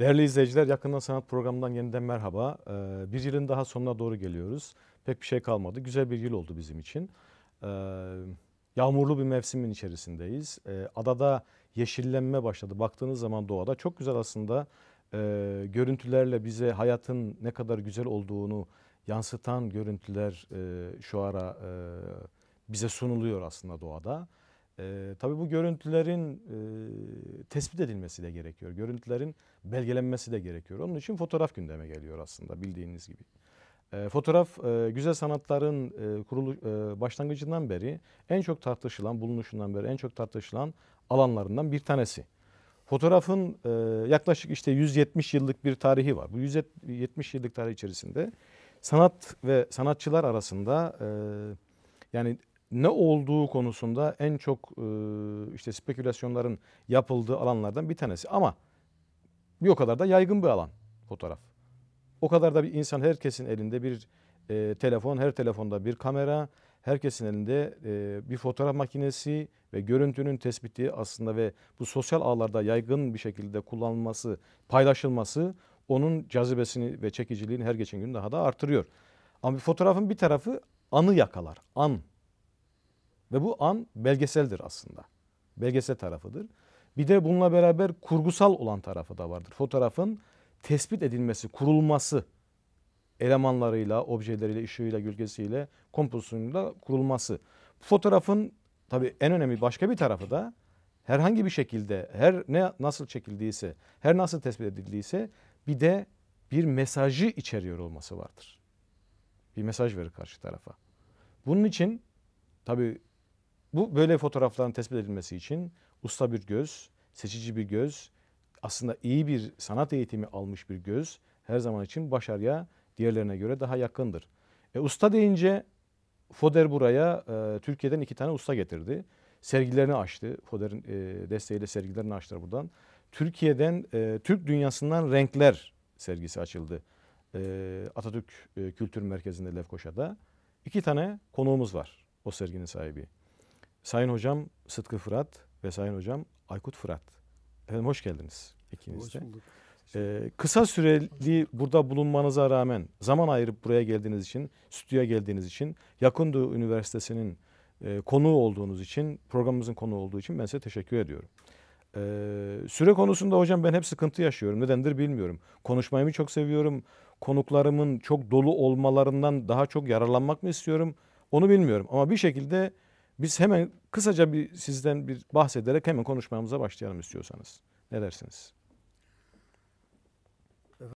Değerli izleyiciler yakından sanat programından yeniden merhaba. Ee, bir yılın daha sonuna doğru geliyoruz. Pek bir şey kalmadı. Güzel bir yıl oldu bizim için. Ee, yağmurlu bir mevsimin içerisindeyiz. Ee, adada yeşillenme başladı. Baktığınız zaman doğada çok güzel aslında e, görüntülerle bize hayatın ne kadar güzel olduğunu yansıtan görüntüler e, şu ara e, bize sunuluyor aslında doğada. E, tabii bu görüntülerin e, tespit edilmesi de gerekiyor. Görüntülerin belgelenmesi de gerekiyor. Onun için fotoğraf gündeme geliyor aslında bildiğiniz gibi. E, fotoğraf e, güzel sanatların e, kurulu e, başlangıcından beri en çok tartışılan, bulunuşundan beri en çok tartışılan alanlarından bir tanesi. Fotoğrafın e, yaklaşık işte 170 yıllık bir tarihi var. Bu 170 yıllık tarih içerisinde sanat ve sanatçılar arasında e, yani ne olduğu konusunda en çok işte spekülasyonların yapıldığı alanlardan bir tanesi. Ama bir o kadar da yaygın bir alan fotoğraf. O kadar da bir insan herkesin elinde bir telefon, her telefonda bir kamera, herkesin elinde bir fotoğraf makinesi ve görüntünün tespiti aslında ve bu sosyal ağlarda yaygın bir şekilde kullanılması, paylaşılması onun cazibesini ve çekiciliğini her geçen gün daha da artırıyor. Ama bir fotoğrafın bir tarafı anı yakalar, an ve bu an belgeseldir aslında. Belgesel tarafıdır. Bir de bununla beraber kurgusal olan tarafı da vardır. Fotoğrafın tespit edilmesi, kurulması elemanlarıyla, objeleriyle, ışığıyla, gölgesiyle, kompozisyonuyla kurulması. Fotoğrafın tabii en önemli başka bir tarafı da herhangi bir şekilde her ne nasıl çekildiyse, her nasıl tespit edildiyse bir de bir mesajı içeriyor olması vardır. Bir mesaj verir karşı tarafa. Bunun için tabii bu böyle fotoğrafların tespit edilmesi için usta bir göz, seçici bir göz, aslında iyi bir sanat eğitimi almış bir göz her zaman için başarıya diğerlerine göre daha yakındır. E, usta deyince Foder buraya e, Türkiye'den iki tane usta getirdi. Sergilerini açtı. Foder'in e, desteğiyle sergilerini açtılar buradan. Türkiye'den, e, Türk dünyasından renkler sergisi açıldı. E, Atatürk e, Kültür Merkezi'nde Lefkoşa'da. İki tane konuğumuz var o serginin sahibi. Sayın Hocam Sıtkı Fırat ve Sayın Hocam Aykut Fırat. Efendim hoş geldiniz ikiniz de. Ee, kısa süreli burada bulunmanıza rağmen zaman ayırıp buraya geldiğiniz için, stüdyoya geldiğiniz için, Yakındu Üniversitesi'nin e, konuğu olduğunuz için, programımızın konuğu olduğu için ben size teşekkür ediyorum. Ee, süre konusunda hocam ben hep sıkıntı yaşıyorum. Nedendir bilmiyorum. Konuşmayı çok seviyorum? Konuklarımın çok dolu olmalarından daha çok yararlanmak mı istiyorum? Onu bilmiyorum ama bir şekilde biz hemen kısaca bir sizden bir bahsederek hemen konuşmamıza başlayalım istiyorsanız. Ne dersiniz?